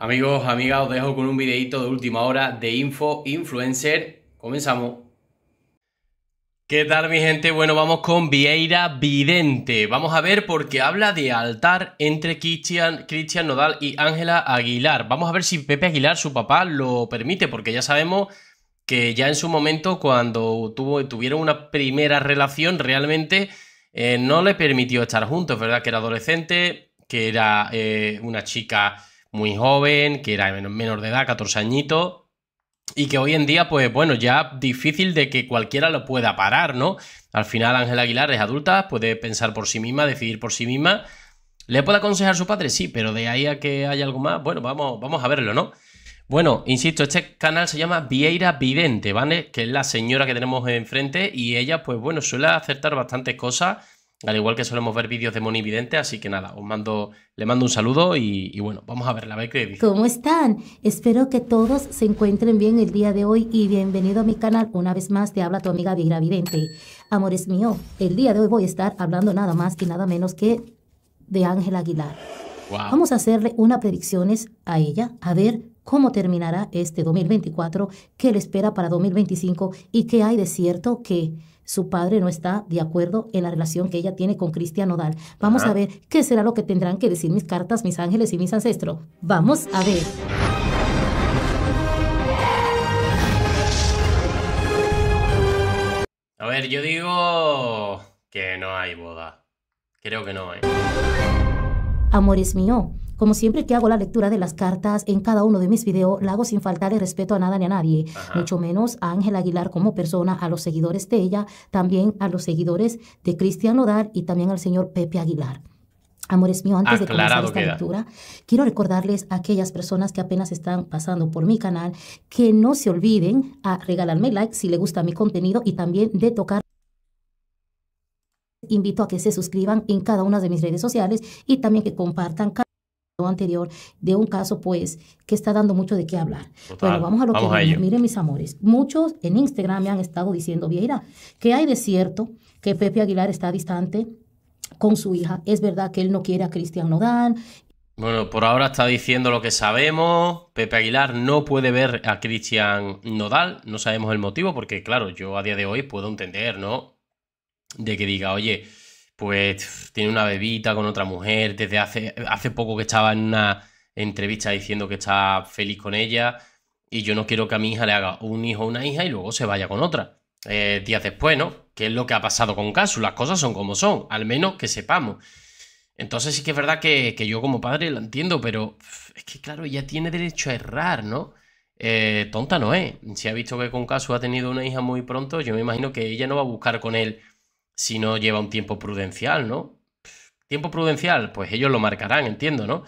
Amigos, amigas, os dejo con un videito de última hora de Info Influencer. Comenzamos. ¿Qué tal mi gente? Bueno, vamos con Vieira Vidente. Vamos a ver por qué habla de altar entre Cristian, Nodal y Ángela Aguilar. Vamos a ver si Pepe Aguilar, su papá, lo permite, porque ya sabemos que ya en su momento, cuando tuvieron una primera relación, realmente eh, no le permitió estar juntos, ¿verdad? Que era adolescente, que era eh, una chica muy joven, que era menor de edad, 14 añitos, y que hoy en día, pues bueno, ya difícil de que cualquiera lo pueda parar, ¿no? Al final Ángela Aguilar es adulta, puede pensar por sí misma, decidir por sí misma. ¿Le puede aconsejar su padre? Sí, pero de ahí a que haya algo más, bueno, vamos, vamos a verlo, ¿no? Bueno, insisto, este canal se llama Vieira Vidente, ¿vale? Que es la señora que tenemos enfrente y ella, pues bueno, suele acertar bastantes cosas al igual que solemos ver vídeos de Moni Vidente, así que nada, os mando, le mando un saludo y, bueno, vamos a verla, a ver qué ¿Cómo están? Espero que todos se encuentren bien el día de hoy y bienvenido a mi canal una vez más, te habla tu amiga Vira Vidente. Amores míos, el día de hoy voy a estar hablando nada más y nada menos que de Ángel Aguilar. Vamos a hacerle unas predicciones a ella, a ver cómo terminará este 2024, qué le espera para 2025 y qué hay de cierto que su padre no está de acuerdo en la relación que ella tiene con Cristian Odal. Vamos a ver qué será lo que tendrán que decir mis cartas, mis ángeles y mis ancestros. Vamos a ver. A ver, yo digo que no hay boda. Creo que no, Amor Amores mío, como siempre que hago la lectura de las cartas en cada uno de mis videos, la hago sin faltar el respeto a nada ni a nadie, mucho menos a Ángela Aguilar como persona, a los seguidores de ella, también a los seguidores de Cristian O'Dar y también al señor Pepe Aguilar. Amores míos, antes de comenzar esta lectura, quiero recordarles a aquellas personas que apenas están pasando por mi canal que no se olviden a regalarme like si les gusta mi contenido y también de tocar invito a que se suscriban en cada una de mis redes sociales y también que compartan anterior de un caso, pues, que está dando mucho de qué hablar. pero vamos a lo que a Miren, mis amores, muchos en Instagram me han estado diciendo, Vieira, que hay de cierto que Pepe Aguilar está distante con su hija. Es verdad que él no quiere a Cristian Nodal. Bueno, por ahora está diciendo lo que sabemos. Pepe Aguilar no puede ver a Cristian Nodal. No sabemos el motivo, porque claro, yo a día de hoy puedo entender, ¿no? De que diga, oye, pues tiene una bebita con otra mujer, desde hace, hace poco que estaba en una entrevista diciendo que está feliz con ella y yo no quiero que a mi hija le haga un hijo o una hija y luego se vaya con otra. Eh, días después, ¿no? ¿Qué es lo que ha pasado con Casu? Las cosas son como son, al menos que sepamos. Entonces sí que es verdad que, que yo como padre lo entiendo, pero es que claro, ella tiene derecho a errar, ¿no? Eh, tonta no es. Si ha visto que con Casu ha tenido una hija muy pronto, yo me imagino que ella no va a buscar con él si no lleva un tiempo prudencial, ¿no? Tiempo prudencial, pues ellos lo marcarán, entiendo, ¿no?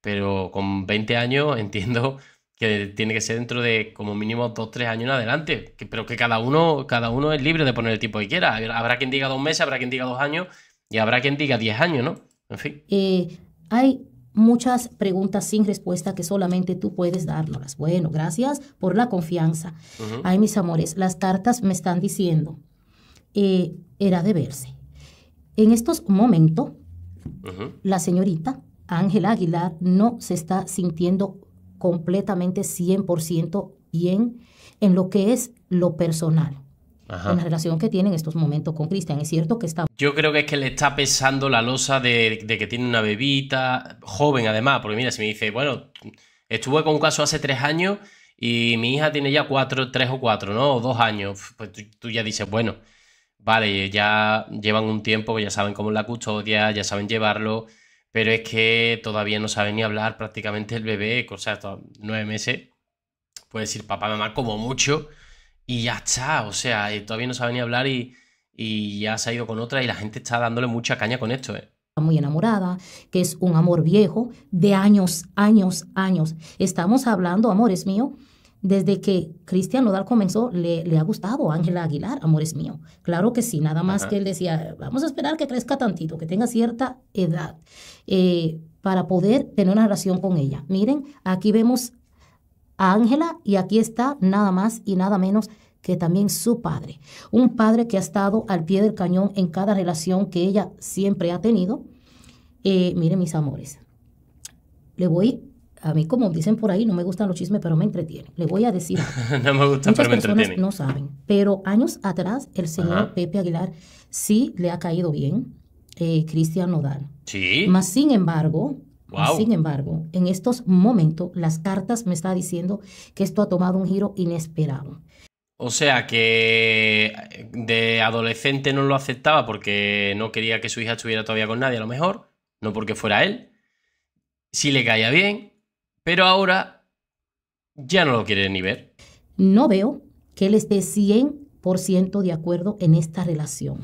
Pero con 20 años entiendo que tiene que ser dentro de como mínimo 2-3 años en adelante, pero que cada uno, cada uno es libre de poner el tiempo que quiera. Habrá quien diga dos meses, habrá quien diga dos años y habrá quien diga 10 años, ¿no? En fin. Eh, hay muchas preguntas sin respuesta que solamente tú puedes dárnoslas. Bueno, gracias por la confianza. Ay, mis amores, las cartas me están diciendo eh, era de verse. En estos momentos, la señorita Ángela Aguilar no se está sintiendo completamente 100% bien en lo que es lo personal. en la relación que tiene en estos momentos con Cristian. Es cierto que está. Yo creo que es que le está pesando la losa de, que tiene una bebita, joven además, porque mira, si me dice, bueno, estuve con un caso hace tres años y mi hija tiene ya cuatro, tres o cuatro, ¿no? O dos años, pues tú ya dices, bueno, vale, ya llevan un tiempo, ya saben cómo es la custodia, ya saben llevarlo, pero es que todavía no sabe ni hablar prácticamente el bebé, o sea, nueve meses, puede decir papá, mamá, como mucho, y ya está, o sea, eh, todavía no sabe ni hablar y, ya se ha ido con otra y la gente está dándole mucha caña con esto, eh. está muy enamorada, que es un amor viejo de años, años, años. Estamos hablando, amores míos, desde que Cristian Nodal comenzó, le, ha gustado Ángela Aguilar, amores míos. mío. Claro que sí, nada más que él decía, vamos a esperar que crezca tantito, que tenga cierta edad, eh, para poder tener una relación con ella. Miren, aquí vemos a Ángela y aquí está nada más y nada menos que también su padre. Un padre que ha estado al pie del cañón en cada relación que ella siempre ha tenido. Eh, miren, mis amores, le voy a mí, como dicen por ahí, no me gustan los chismes, pero me entretienen. Le voy a decir. no me gustan, pero me entretienen. No saben. Pero años atrás, el señor Pepe Aguilar sí le ha caído bien eh, Cristian Nodal. Sí. Más sin embargo, Sin embargo, en estos momentos, las cartas me está diciendo que esto ha tomado un giro inesperado. O sea que eh, de adolescente no lo aceptaba porque no quería que su hija estuviera todavía con nadie, a lo mejor, no porque fuera él. Si le caía bien, pero ahora ya no lo quiere ni ver. No veo que él esté 100% de acuerdo en esta relación.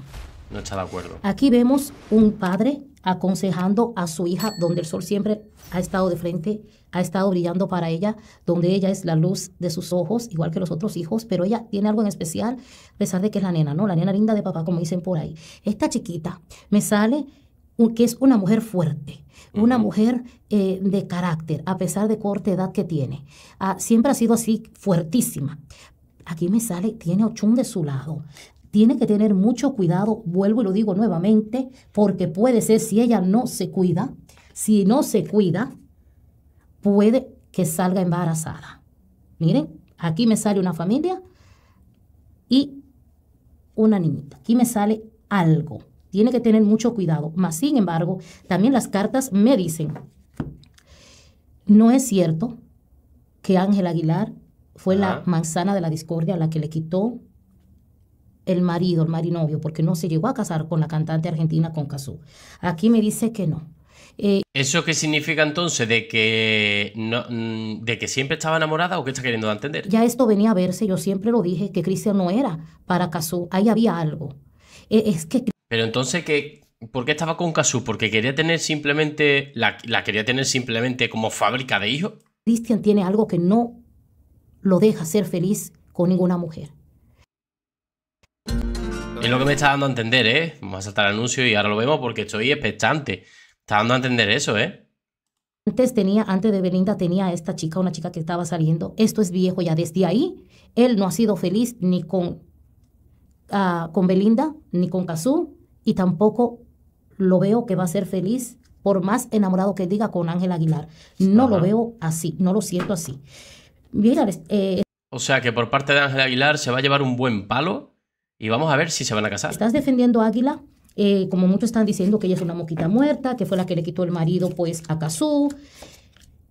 No está de acuerdo. Aquí vemos un padre aconsejando a su hija, donde el sol siempre ha estado de frente, ha estado brillando para ella, donde ella es la luz de sus ojos, igual que los otros hijos, pero ella tiene algo en especial, a pesar de que es la nena, ¿no? La nena linda de papá, como dicen por ahí. Esta chiquita me sale que es una mujer fuerte, una mujer eh, de carácter, a pesar de corta edad que tiene. Ah, siempre ha sido así, fuertísima. Aquí me sale, tiene Ochun de su lado. Tiene que tener mucho cuidado, vuelvo y lo digo nuevamente, porque puede ser si ella no se cuida, si no se cuida, puede que salga embarazada. Miren, aquí me sale una familia y una niñita. Aquí me sale algo tiene que tener mucho cuidado. Mas, sin embargo, también las cartas me dicen, no es cierto que Ángel Aguilar fue la manzana de la discordia a la que le quitó el marido, el marinovio, porque no se llegó a casar con la cantante argentina con Cazú. Aquí me dice que no. Eh, ¿Eso qué significa entonces? ¿De que, mm, ¿De que siempre estaba enamorada o qué está queriendo entender? Ya esto venía a verse, yo siempre lo dije, que Cristian no era para Cazú, ahí había algo. Eh, es que pero entonces, ¿por qué estaba con Kazu? ¿Porque quería tener simplemente. La, quería tener simplemente como fábrica de hijos? Cristian tiene algo que no lo deja ser feliz con ninguna mujer. Es lo que me está dando a entender, ¿eh? Vamos a saltar el anuncio y ahora lo vemos porque estoy expectante. Está dando a entender eso, ¿eh? Antes tenía, antes de Belinda tenía esta chica, una chica que estaba saliendo. Esto es viejo ya. Desde ahí, él no ha sido feliz ni con, ah, con Belinda, ni con Cazú y tampoco lo veo que va a ser feliz por más enamorado que diga con Ángel Aguilar. No lo veo así, no lo siento así. Eh, o sea que por parte de Ángel Aguilar se va a llevar un buen palo y vamos a ver si se van a casar. ¿Estás defendiendo a Águila? Eh, como muchos están diciendo que ella es una moquita muerta, que fue la que le quitó el marido pues a Kazú.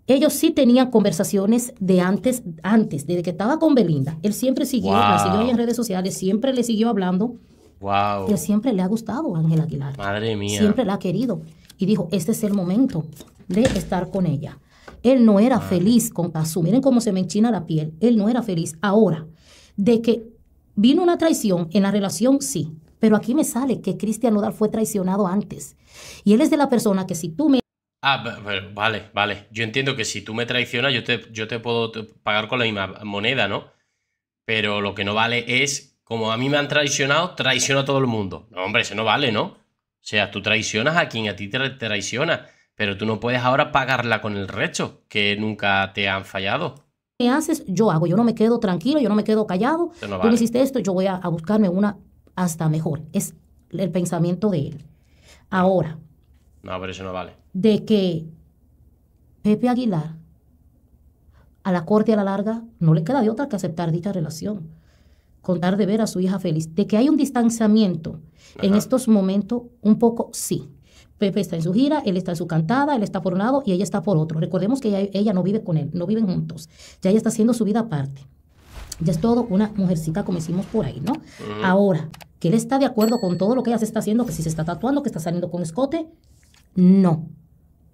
Ellos sí tenían conversaciones de antes, antes, desde que estaba con Belinda. Él siempre siguió, la siguió en redes sociales, siempre le siguió hablando. Wow. Que siempre le ha gustado a Ángel Aguilar. Madre mía. Siempre la ha querido. Y dijo, este es el momento de estar con ella. Él no era ah. feliz con eso. Ah, miren cómo se me enchina la piel. Él no era feliz. Ahora, de que vino una traición en la relación, sí. Pero aquí me sale que Cristian Nodal fue traicionado antes. Y él es de la persona que si tú me... Ah, vale, vale. Yo entiendo que si tú me traicionas, yo te, yo te puedo pagar con la misma moneda, ¿no? Pero lo que no vale es como a mí me han traicionado, traiciono a todo el mundo. No, hombre, eso no vale, ¿no? O sea, tú traicionas a quien a ti te traiciona, pero tú no puedes ahora pagarla con el recho, que nunca te han fallado. ¿Qué haces? Yo hago, yo no me quedo tranquilo, yo no me quedo callado. No Tú me hiciste esto, yo voy a, buscarme una hasta mejor. Es el pensamiento de él. Ahora. No, pero eso no vale. De que Pepe Aguilar a la corte a la larga no le queda de otra que aceptar dicha relación contar de ver a su hija feliz. De que hay un distanciamiento en estos momentos, un poco sí. Pepe está en su gira, él está en su cantada, él está por un lado y ella está por otro. Recordemos que ella, no vive con él, no viven juntos. Ya ella está haciendo su vida aparte. Ya es todo una mujercita como hicimos por ahí, ¿no? Ahora, que él está de acuerdo con todo lo que ella se está haciendo, que si se está tatuando, que está saliendo con escote, no.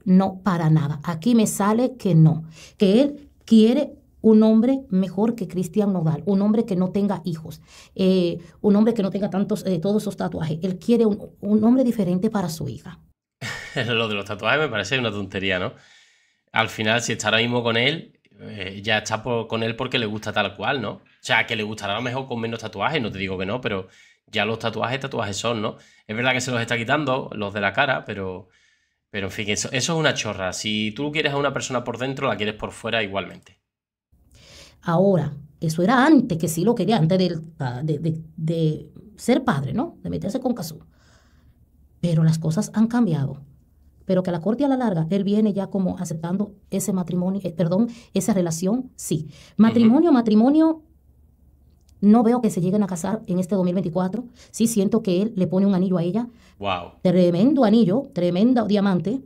No, para nada. Aquí me sale que no. Que él quiere un hombre mejor que Cristian Nodal, un hombre que no tenga hijos, eh, un hombre que no tenga tantos, eh, todos esos tatuajes. Él quiere un, hombre diferente para su hija. Lo de los tatuajes me parece una tontería, ¿no? Al final, si está ahora mismo con él, eh, ya está con él porque le gusta tal cual, ¿no? O sea, que le gustará a lo mejor con menos tatuajes, no te digo que no, pero ya los tatuajes, tatuajes son, ¿no? Es verdad que se los está quitando, los de la cara, pero, pero en fin, eso es una chorra. Si tú quieres a una persona por dentro, la quieres por fuera igualmente. Ahora, eso era antes que sí lo quería, antes ah, de, de, ser padre, ¿no? De meterse con Cazú. Pero las cosas han cambiado. Pero que a la corte a la larga, él viene ya como aceptando ese matrimonio, eh, perdón, esa relación, sí. Matrimonio, matrimonio, no veo que se lleguen a casar en este 2024. Sí siento que él le pone un anillo a ella. Wow. Tremendo anillo, tremendo diamante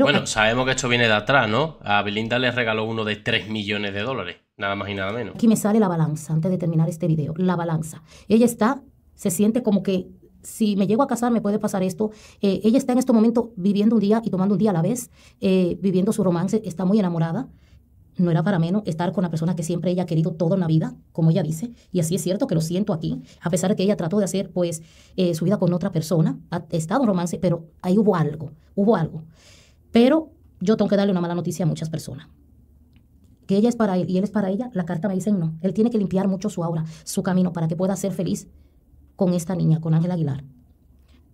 bueno, eh, sabemos que esto viene de atrás, ¿no? A Belinda le regaló uno de 3 millones de dólares, nada más y nada menos. Aquí me sale la balanza, antes de terminar este video, la balanza. Ella está, se siente como que si me llego a casar me puede pasar esto. Eh, ella está en este momento viviendo un día y tomando un día a la vez, eh, viviendo su romance, está muy enamorada. No era para menos estar con la persona que siempre ella ha querido toda una vida, como ella dice. Y así es cierto que lo siento aquí, a pesar de que ella trató de hacer pues su vida con otra persona, ha estado en romance, pero ahí hubo algo, hubo algo. Pero yo tengo que darle una mala noticia a muchas personas. Que ella es para él y él es para ella, la carta me dice no. Él tiene que limpiar mucho su aura, su camino, para que pueda ser feliz con esta niña, con Ángel Aguilar.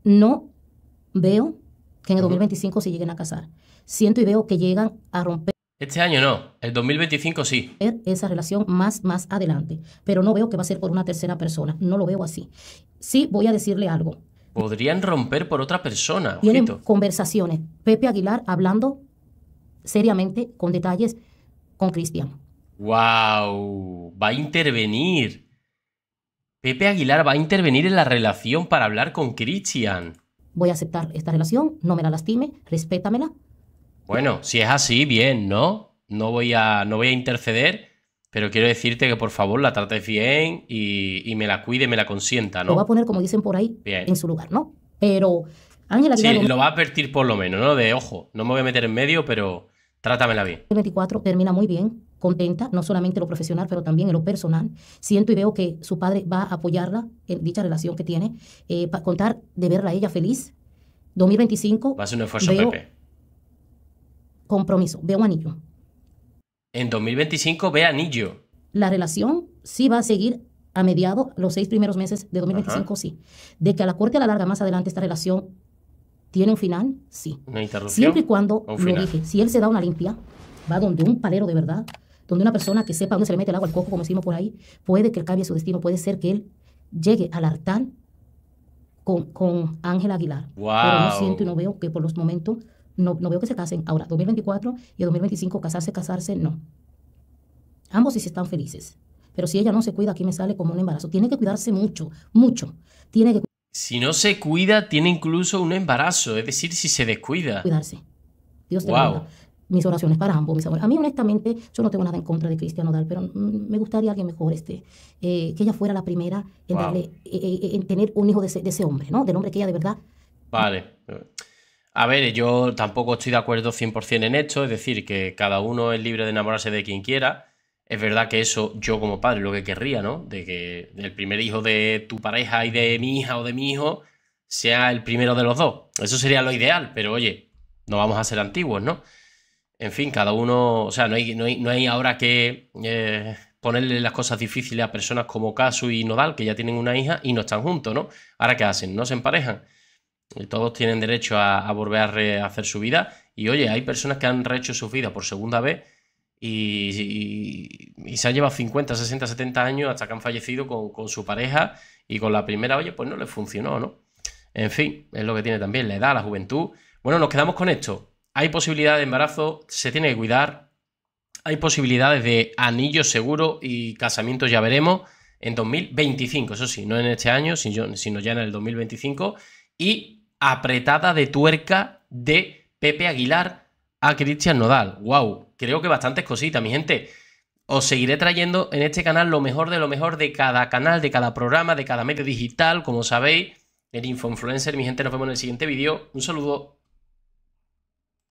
No veo que en el 2025 se lleguen a casar. Siento y veo que llegan a romper. Este año no, el 2025 sí. Esa relación más, más adelante, pero no veo que va a ser por una tercera persona, no lo veo así. Sí voy a decirle algo, Podrían romper por otra persona. Tienen conversaciones. Pepe Aguilar hablando seriamente, con detalles, con Cristian. ¡Wow! Va a intervenir. Pepe Aguilar va a intervenir en la relación para hablar con Cristian. Voy a aceptar esta relación, no me la lastime, respétamela. Bueno, si es así, bien, ¿no? No voy a, no voy a interceder pero quiero decirte que por favor la trates bien y, me la cuide, me la consienta, ¿no? Lo va a poner, como dicen por ahí, en su lugar, ¿no? Pero Ángela Sí, lo va a advertir por lo menos, ¿no? De ojo, no me voy a meter en medio, pero trátamela bien. 2024 24 termina muy bien, contenta, no solamente lo profesional, pero también en lo personal. Siento y veo que su padre va a apoyarla en dicha relación que tiene, eh, para contar de verla a ella feliz. 2025. Va a ser un esfuerzo, Pepe. Compromiso, veo un anillo, en 2025 ve anillo. La relación sí va a seguir a mediados, los seis primeros meses de 2025, sí. De que a la corte a la larga, más adelante, esta relación tiene un final, sí. Una interrupción. Siempre y cuando, lo dije, si él se da una limpia, va donde un palero de verdad, donde una persona que sepa dónde se le mete el agua al coco, como decimos por ahí, puede que él cambie su destino, puede ser que él llegue al altar con, con Ángel Aguilar. Wow. Pero no siento y no veo que por los momentos no, no veo que se casen. Ahora, 2024 y 2025, casarse, casarse, no. Ambos sí están felices. Pero si ella no se cuida, aquí me sale como un embarazo. Tiene que cuidarse mucho, mucho. Tiene que si no se cuida, tiene incluso un embarazo, es decir, si se descuida. Cuidarse. Dios te Mis oraciones para ambos, mis amores. A mí, honestamente, yo no tengo nada en contra de Cristiano Dal, pero mm, me gustaría alguien mejor, esté. Eh, que ella fuera la primera en, darle, eh, eh, en tener un hijo de ese, de ese hombre, ¿no? Del hombre que ella de verdad. Vale. A ver, yo tampoco estoy de acuerdo 100% en esto, es decir, que cada uno es libre de enamorarse de quien quiera. Es verdad que eso yo como padre lo que querría, ¿no? De que el primer hijo de tu pareja y de mi hija o de mi hijo sea el primero de los dos. Eso sería lo ideal, pero oye, no vamos a ser antiguos, ¿no? En fin, cada uno, o sea, no hay, no hay, ahora que eh, ponerle las cosas difíciles a personas como Casu y Nodal, que ya tienen una hija y no están juntos, ¿no? Ahora, ¿qué hacen? ¿No se emparejan? todos tienen derecho a, volver a hacer su vida. Y oye, hay personas que han rehecho su vida por segunda vez y, se han llevado 50, 60, 70 años hasta que han fallecido con, su pareja y con la primera, oye, pues no les funcionó, ¿no? En fin, es lo que tiene también la edad, la juventud. Bueno, nos quedamos con esto. Hay posibilidad de embarazo, se tiene que cuidar. Hay posibilidades de anillo seguro y casamiento, ya veremos, en 2025, eso sí, no en este año, sino ya en el 2025. Y apretada de tuerca de Pepe Aguilar a Cristian Nodal. ¡Wow! Creo que bastantes cositas, mi gente. Os seguiré trayendo en este canal lo mejor de lo mejor de cada canal, de cada programa, de cada medio digital, como sabéis, el Info Influencer, Mi gente, nos vemos en el siguiente vídeo. Un saludo.